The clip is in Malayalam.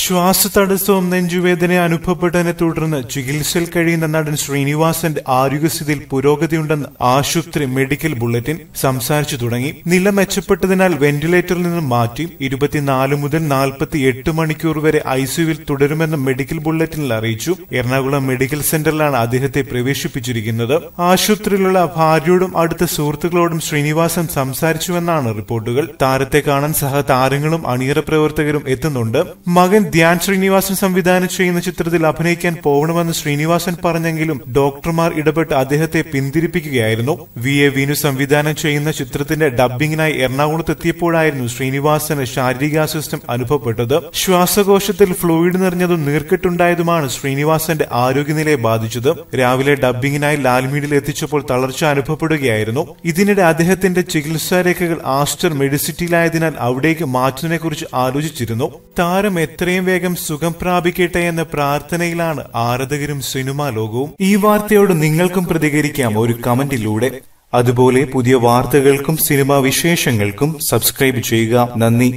ശ്വാസതടസ്സവും നെഞ്ചുവേദന അനുഭവപ്പെട്ടതിനെ തുടർന്ന് ചികിത്സയിൽ കഴിയുന്ന നടൻ ശ്രീനിവാസന്റെ ആരോഗ്യസ്ഥിതിയിൽ പുരോഗതിയുണ്ടെന്ന് ആശുപത്രി മെഡിക്കൽ ബുള്ളറ്റിൻ സംസാരിച്ചു തുടങ്ങി നില മെച്ചപ്പെട്ടതിനാൽ വെന്റിലേറ്ററിൽ നിന്ന് മാറ്റി ഇരുപത്തിനാല് മുതൽ നാൽപ്പത്തി എട്ട് മണിക്കൂർ വരെ ഐസിയുവിൽ തുടരുമെന്ന് മെഡിക്കൽ ബുള്ളറ്റിനിൽ അറിയിച്ചു എറണാകുളം മെഡിക്കൽ സെന്ററിലാണ് അദ്ദേഹത്തെ പ്രവേശിപ്പിച്ചിരിക്കുന്നത് ആശുപത്രിയിലുള്ള ഭാര്യയോടും അടുത്ത സുഹൃത്തുക്കളോടും ശ്രീനിവാസൻ സംസാരിച്ചുവെന്നാണ് റിപ്പോർട്ടുകൾ താരത്തെ കാണാൻ സഹതാരങ്ങളും അണിയറ പ്രവർത്തകരും എത്തുന്നുണ്ട് മകൻ നടൻ ധ്യാൻ ശ്രീനിവാസൻ സംവിധാനം ചെയ്യുന്ന ചിത്രത്തിൽ അഭിനയിക്കാൻ പോകണമെന്ന് ശ്രീനിവാസൻ പറഞ്ഞെങ്കിലും ഡോക്ടർമാർ ഇടപെട്ട് അദ്ദേഹത്തെ പിന്തിരിപ്പിക്കുകയായിരുന്നു വി എ വിനു സംവിധാനം ചെയ്യുന്ന ചിത്രത്തിന്റെ ഡബിങ്ങിനായി എറണാകുളത്ത് എത്തിയപ്പോഴായിരുന്നു ശ്രീനിവാസന് ശാരീരികാസ്വസ്ഥം അനുഭവപ്പെട്ടത് ശ്വാസകോശത്തിൽ ഫ്ലൂയിഡ് നിറഞ്ഞതും നീർക്കെട്ടുണ്ടായതുമാണ് ശ്രീനിവാസന്റെ ആരോഗ്യനിലയെ ബാധിച്ചത് രാവിലെ ഡബിങ്ങിനായി ലാൽമീഡിൽ എത്തിച്ചപ്പോൾ തളർച്ച അനുഭവപ്പെടുകയായിരുന്നു ഇതിനിടെ അദ്ദേഹത്തിന്റെ ചികിത്സാരേഖകൾ ആസ്റ്റർ മെഡിസിറ്റിയിലായതിനാൽ അവിടേക്ക് മാറ്റുന്നതിനെക്കുറിച്ച് ആലോചിച്ചിരുന്നു താരം എത്ര എത്രയും വേഗം സുഖം പ്രാപിക്കട്ടെ എന്ന പ്രാർത്ഥനയിലാണ് ആരാധകരും സിനിമാ ലോകവും ഈ വാർത്തയോട് നിങ്ങൾക്കും പ്രതികരിക്കാം ഒരു കമന്റിലൂടെ അതുപോലെ പുതിയ വാർത്തകൾക്കും സിനിമാ വിശേഷങ്ങൾക്കും സബ്സ്ക്രൈബ് ചെയ്യുക നന്ദി